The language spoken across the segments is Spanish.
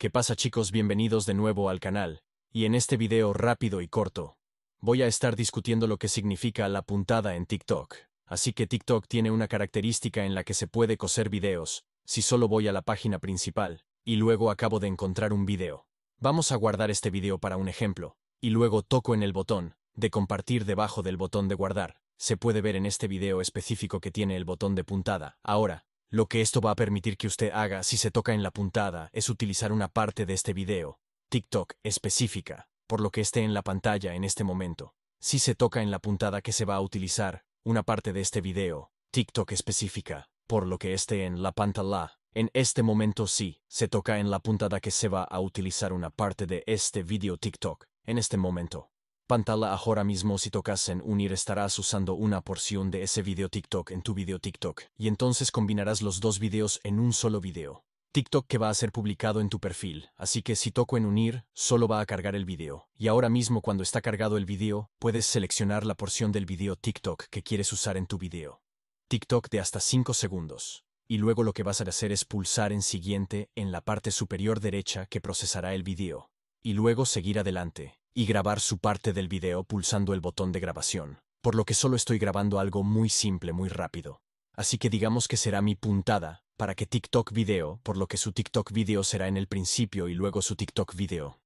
¿Qué pasa chicos? Bienvenidos de nuevo al canal, y en este video rápido y corto, voy a estar discutiendo lo que significa la puntada en TikTok. Así que TikTok tiene una característica en la que se puede coser videos, si solo voy a la página principal, y luego acabo de encontrar un video. Vamos a guardar este video para un ejemplo, y luego toco en el botón, de compartir debajo del botón de guardar. Se puede ver en este video específico que tiene el botón de puntada. Ahora, lo que esto va a permitir que usted haga si se toca en la puntada es utilizar una parte de este video, TikTok, específica, por lo que esté en la pantalla en este momento. Si se toca en la puntada que se va a utilizar, una parte de este video, TikTok específica, por lo que esté en la pantalla, en este momento sí, se toca en la puntada que se va a utilizar una parte de este video TikTok, en este momento pantalla ahora mismo si tocas en unir estarás usando una porción de ese video TikTok en tu video TikTok, y entonces combinarás los dos videos en un solo video. TikTok que va a ser publicado en tu perfil, así que si toco en unir, solo va a cargar el video. Y ahora mismo cuando está cargado el video, puedes seleccionar la porción del video TikTok que quieres usar en tu video. TikTok de hasta 5 segundos. Y luego lo que vas a hacer es pulsar en siguiente en la parte superior derecha que procesará el video. Y luego seguir adelante y grabar su parte del video pulsando el botón de grabación, por lo que solo estoy grabando algo muy simple, muy rápido. Así que digamos que será mi puntada para que TikTok video, por lo que su TikTok video será en el principio y luego su TikTok video.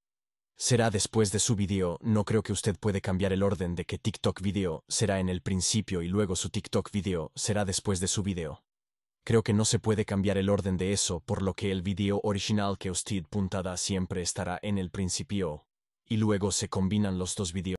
Será después de su video, no creo que usted puede cambiar el orden de que TikTok video será en el principio y luego su TikTok video será después de su video. Creo que no se puede cambiar el orden de eso, por lo que el video original que usted puntada siempre estará en el principio y luego se combinan los dos videos.